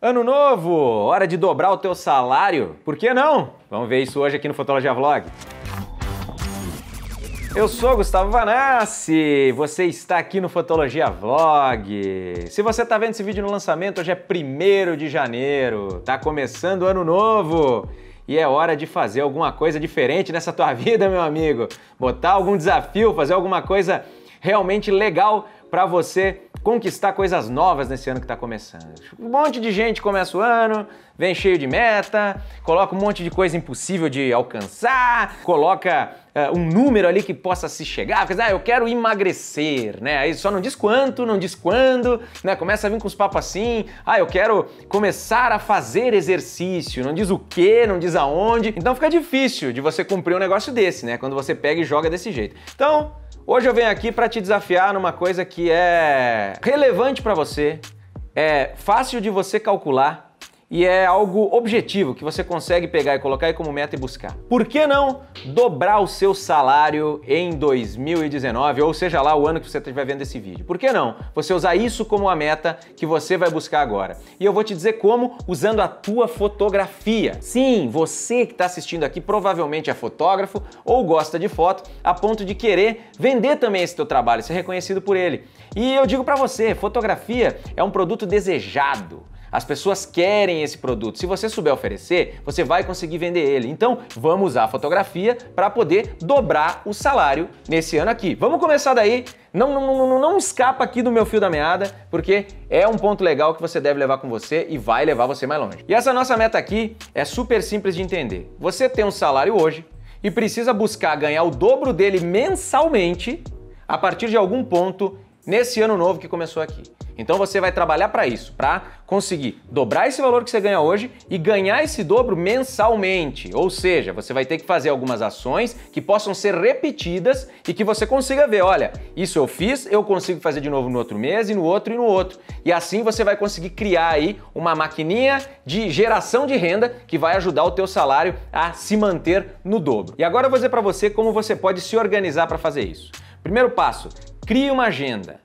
Ano novo, hora de dobrar o teu salário? Por que não? Vamos ver isso hoje aqui no Fotologia Vlog. Eu sou Gustavo Vanassi, você está aqui no Fotologia Vlog. Se você está vendo esse vídeo no lançamento, hoje é 1 de janeiro, tá começando o ano novo e é hora de fazer alguma coisa diferente nessa tua vida, meu amigo. Botar algum desafio, fazer alguma coisa realmente legal para você conquistar coisas novas nesse ano que está começando. Um monte de gente começa o ano, vem cheio de meta, coloca um monte de coisa impossível de alcançar, coloca uh, um número ali que possa se chegar, porque ah, eu quero emagrecer, né? Aí só não diz quanto, não diz quando, né? Começa a vir com os papos assim, ah, eu quero começar a fazer exercício, não diz o que, não diz aonde. Então fica difícil de você cumprir um negócio desse, né? Quando você pega e joga desse jeito. Então, Hoje eu venho aqui para te desafiar numa coisa que é relevante para você, é fácil de você calcular e é algo objetivo que você consegue pegar e colocar aí como meta e buscar. Por que não dobrar o seu salário em 2019, ou seja lá o ano que você estiver vendo esse vídeo? Por que não você usar isso como a meta que você vai buscar agora? E eu vou te dizer como usando a tua fotografia. Sim, você que está assistindo aqui provavelmente é fotógrafo ou gosta de foto a ponto de querer vender também esse teu trabalho, ser reconhecido por ele. E eu digo para você, fotografia é um produto desejado. As pessoas querem esse produto. Se você souber oferecer, você vai conseguir vender ele. Então, vamos usar a fotografia para poder dobrar o salário nesse ano aqui. Vamos começar daí. Não, não, não, não escapa aqui do meu fio da meada, porque é um ponto legal que você deve levar com você e vai levar você mais longe. E essa nossa meta aqui é super simples de entender. Você tem um salário hoje e precisa buscar ganhar o dobro dele mensalmente a partir de algum ponto nesse ano novo que começou aqui. Então você vai trabalhar para isso, para conseguir dobrar esse valor que você ganha hoje e ganhar esse dobro mensalmente. Ou seja, você vai ter que fazer algumas ações que possam ser repetidas e que você consiga ver, olha, isso eu fiz, eu consigo fazer de novo no outro mês e no outro e no outro. E assim você vai conseguir criar aí uma maquininha de geração de renda que vai ajudar o teu salário a se manter no dobro. E agora eu vou dizer para você como você pode se organizar para fazer isso. Primeiro passo, crie uma agenda.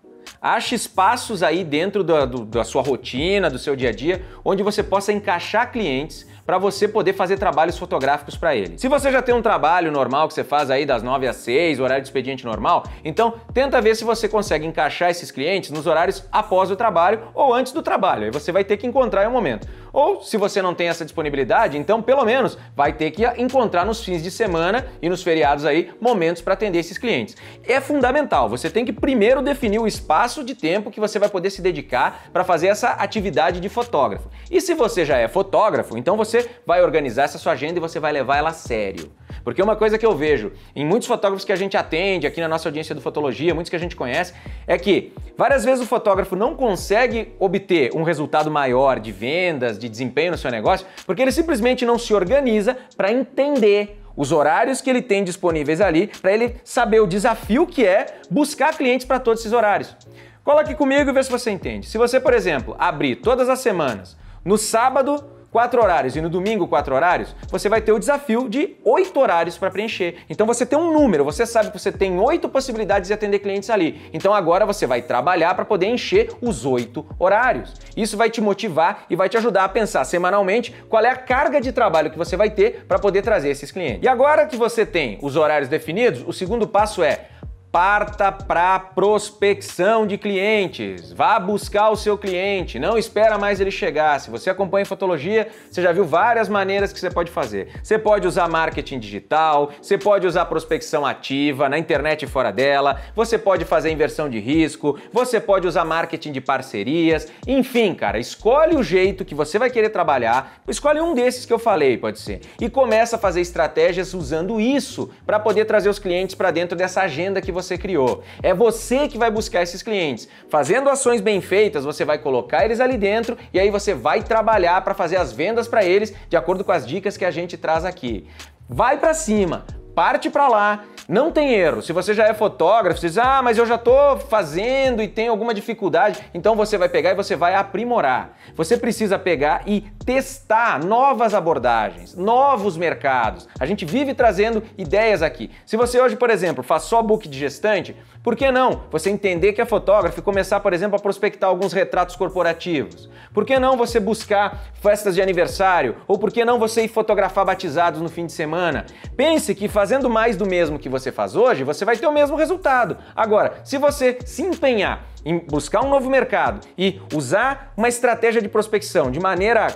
Ache espaços aí dentro da, do, da sua rotina, do seu dia a dia, onde você possa encaixar clientes para você poder fazer trabalhos fotográficos para ele. Se você já tem um trabalho normal que você faz aí das 9 às 6, horário de expediente normal, então tenta ver se você consegue encaixar esses clientes nos horários após o trabalho ou antes do trabalho. Aí você vai ter que encontrar o um momento. Ou se você não tem essa disponibilidade, então pelo menos vai ter que encontrar nos fins de semana e nos feriados aí momentos para atender esses clientes. É fundamental, você tem que primeiro definir o espaço de tempo que você vai poder se dedicar para fazer essa atividade de fotógrafo. E se você já é fotógrafo, então você vai organizar essa sua agenda e você vai levar ela a sério. Porque uma coisa que eu vejo em muitos fotógrafos que a gente atende aqui na nossa audiência do Fotologia, muitos que a gente conhece, é que várias vezes o fotógrafo não consegue obter um resultado maior de vendas, de desempenho no seu negócio, porque ele simplesmente não se organiza para entender os horários que ele tem disponíveis ali, para ele saber o desafio que é buscar clientes para todos esses horários. Cola aqui comigo e vê se você entende. Se você, por exemplo, abrir todas as semanas no sábado quatro horários e no domingo quatro horários, você vai ter o desafio de oito horários para preencher. Então você tem um número, você sabe que você tem oito possibilidades de atender clientes ali. Então agora você vai trabalhar para poder encher os oito horários. Isso vai te motivar e vai te ajudar a pensar semanalmente qual é a carga de trabalho que você vai ter para poder trazer esses clientes. E agora que você tem os horários definidos, o segundo passo é Parta para prospecção de clientes. Vá buscar o seu cliente, não espera mais ele chegar. Se você acompanha fotologia, você já viu várias maneiras que você pode fazer. Você pode usar marketing digital, você pode usar prospecção ativa na internet e fora dela, você pode fazer inversão de risco, você pode usar marketing de parcerias. Enfim, cara, escolhe o jeito que você vai querer trabalhar, escolhe um desses que eu falei, pode ser, e começa a fazer estratégias usando isso para poder trazer os clientes para dentro dessa agenda que você você criou. É você que vai buscar esses clientes. Fazendo ações bem feitas, você vai colocar eles ali dentro e aí você vai trabalhar para fazer as vendas para eles de acordo com as dicas que a gente traz aqui. Vai para cima, parte para lá. Não tem erro. Se você já é fotógrafo, você diz, ah, mas eu já estou fazendo e tem alguma dificuldade, então você vai pegar e você vai aprimorar. Você precisa pegar e testar novas abordagens, novos mercados. A gente vive trazendo ideias aqui. Se você hoje, por exemplo, faz só book de gestante, por que não você entender que é fotógrafo e começar, por exemplo, a prospectar alguns retratos corporativos? Por que não você buscar festas de aniversário? Ou por que não você ir fotografar batizados no fim de semana? Pense que fazendo mais do mesmo que você faz hoje, você vai ter o mesmo resultado. Agora, se você se empenhar em buscar um novo mercado e usar uma estratégia de prospecção de maneira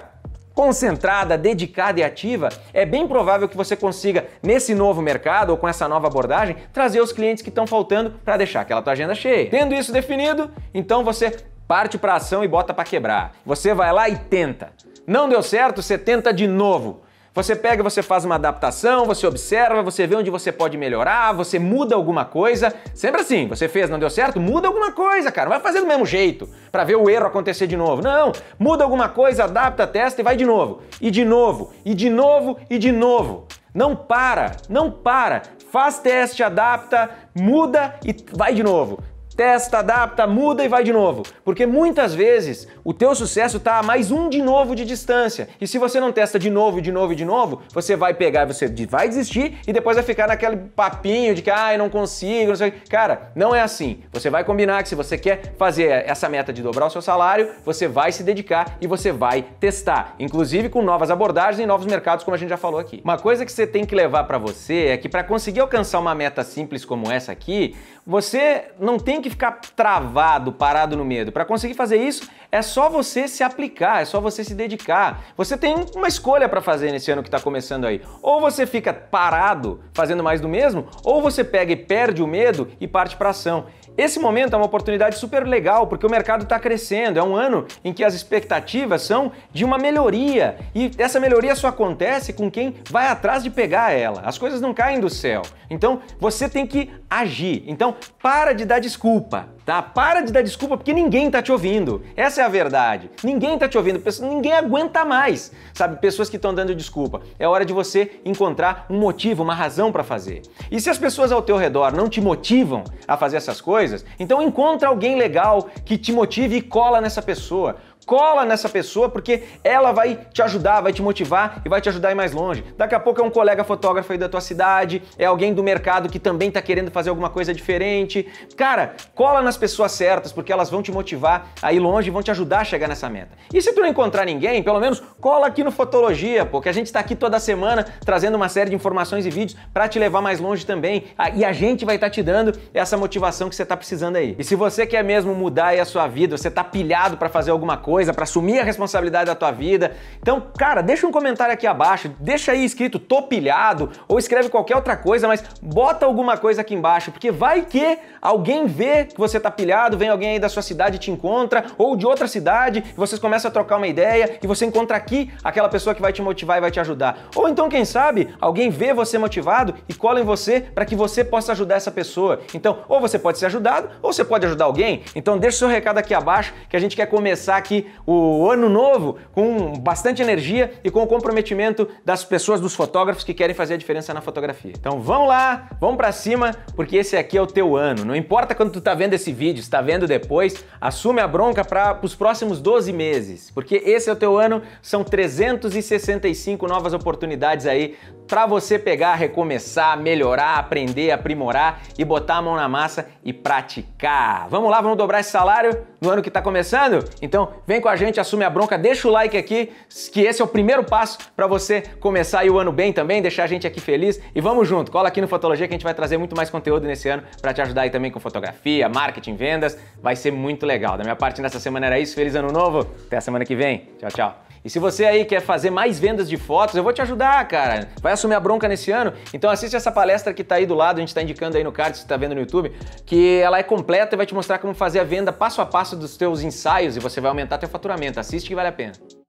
concentrada, dedicada e ativa, é bem provável que você consiga, nesse novo mercado ou com essa nova abordagem, trazer os clientes que estão faltando para deixar aquela tua agenda cheia. Tendo isso definido, então você parte para ação e bota para quebrar. Você vai lá e tenta. Não deu certo, você tenta de novo. Você pega, você faz uma adaptação, você observa, você vê onde você pode melhorar, você muda alguma coisa. Sempre assim, você fez, não deu certo, muda alguma coisa, cara. Não vai fazer do mesmo jeito para ver o erro acontecer de novo. Não, muda alguma coisa, adapta, testa e vai de novo. E de novo, e de novo, e de novo. Não para, não para. Faz teste, adapta, muda e vai de novo testa, adapta, muda e vai de novo. Porque muitas vezes o teu sucesso está a mais um de novo de distância. E se você não testa de novo, de novo e de novo, você vai pegar, você vai desistir e depois vai ficar naquele papinho de que, ah, eu não consigo, não sei. Cara, não é assim. Você vai combinar que se você quer fazer essa meta de dobrar o seu salário, você vai se dedicar e você vai testar. Inclusive com novas abordagens e novos mercados, como a gente já falou aqui. Uma coisa que você tem que levar para você é que para conseguir alcançar uma meta simples como essa aqui, você não tem que que ficar travado, parado no medo. Para conseguir fazer isso, é só você se aplicar, é só você se dedicar. Você tem uma escolha para fazer nesse ano que está começando aí. Ou você fica parado, fazendo mais do mesmo, ou você pega e perde o medo e parte para ação. Esse momento é uma oportunidade super legal porque o mercado está crescendo. É um ano em que as expectativas são de uma melhoria e essa melhoria só acontece com quem vai atrás de pegar ela. As coisas não caem do céu. Então você tem que agir. Então para de dar desculpa tá? Para de dar desculpa porque ninguém tá te ouvindo. Essa é a verdade. Ninguém tá te ouvindo, ninguém aguenta mais, sabe? Pessoas que estão dando desculpa. É hora de você encontrar um motivo, uma razão para fazer. E se as pessoas ao teu redor não te motivam a fazer essas coisas, então encontra alguém legal que te motive e cola nessa pessoa cola nessa pessoa porque ela vai te ajudar, vai te motivar e vai te ajudar a ir mais longe. Daqui a pouco é um colega fotógrafo aí da tua cidade, é alguém do mercado que também tá querendo fazer alguma coisa diferente. Cara, cola nas pessoas certas porque elas vão te motivar a ir longe e vão te ajudar a chegar nessa meta. E se tu não encontrar ninguém, pelo menos cola aqui no Fotologia, porque a gente tá aqui toda semana trazendo uma série de informações e vídeos para te levar mais longe também. E a gente vai estar tá te dando essa motivação que você tá precisando aí. E se você quer mesmo mudar aí a sua vida, você tá pilhado para fazer alguma coisa, coisa, para assumir a responsabilidade da tua vida. Então, cara, deixa um comentário aqui abaixo, deixa aí escrito tô pilhado ou escreve qualquer outra coisa, mas bota alguma coisa aqui embaixo, porque vai que alguém vê que você tá pilhado, vem alguém aí da sua cidade e te encontra ou de outra cidade, e vocês começam a trocar uma ideia e você encontra aqui aquela pessoa que vai te motivar e vai te ajudar. Ou então, quem sabe, alguém vê você motivado e cola em você para que você possa ajudar essa pessoa. Então, ou você pode ser ajudado, ou você pode ajudar alguém. Então, deixa o seu recado aqui abaixo que a gente quer começar aqui o ano novo com bastante energia e com o comprometimento das pessoas, dos fotógrafos que querem fazer a diferença na fotografia. Então vamos lá, vamos para cima, porque esse aqui é o teu ano. Não importa quando tu tá vendo esse vídeo, está vendo depois, assume a bronca para os próximos 12 meses, porque esse é o teu ano, são 365 novas oportunidades aí para você pegar, recomeçar, melhorar, aprender, aprimorar e botar a mão na massa e praticar. Vamos lá, vamos dobrar esse salário no ano que está começando? Então Vem com a gente, assume a bronca, deixa o like aqui, que esse é o primeiro passo para você começar o ano bem também, deixar a gente aqui feliz e vamos junto. Cola aqui no Fotologia que a gente vai trazer muito mais conteúdo nesse ano para te ajudar aí também com fotografia, marketing, vendas. Vai ser muito legal. Da minha parte nessa semana era isso. Feliz ano novo. Até a semana que vem. Tchau, tchau. E se você aí quer fazer mais vendas de fotos, eu vou te ajudar, cara. Vai assumir a bronca nesse ano? Então assiste essa palestra que está aí do lado, a gente está indicando aí no card, se está vendo no YouTube, que ela é completa e vai te mostrar como fazer a venda passo a passo dos teus ensaios e você vai aumentar teu faturamento. Assiste que vale a pena.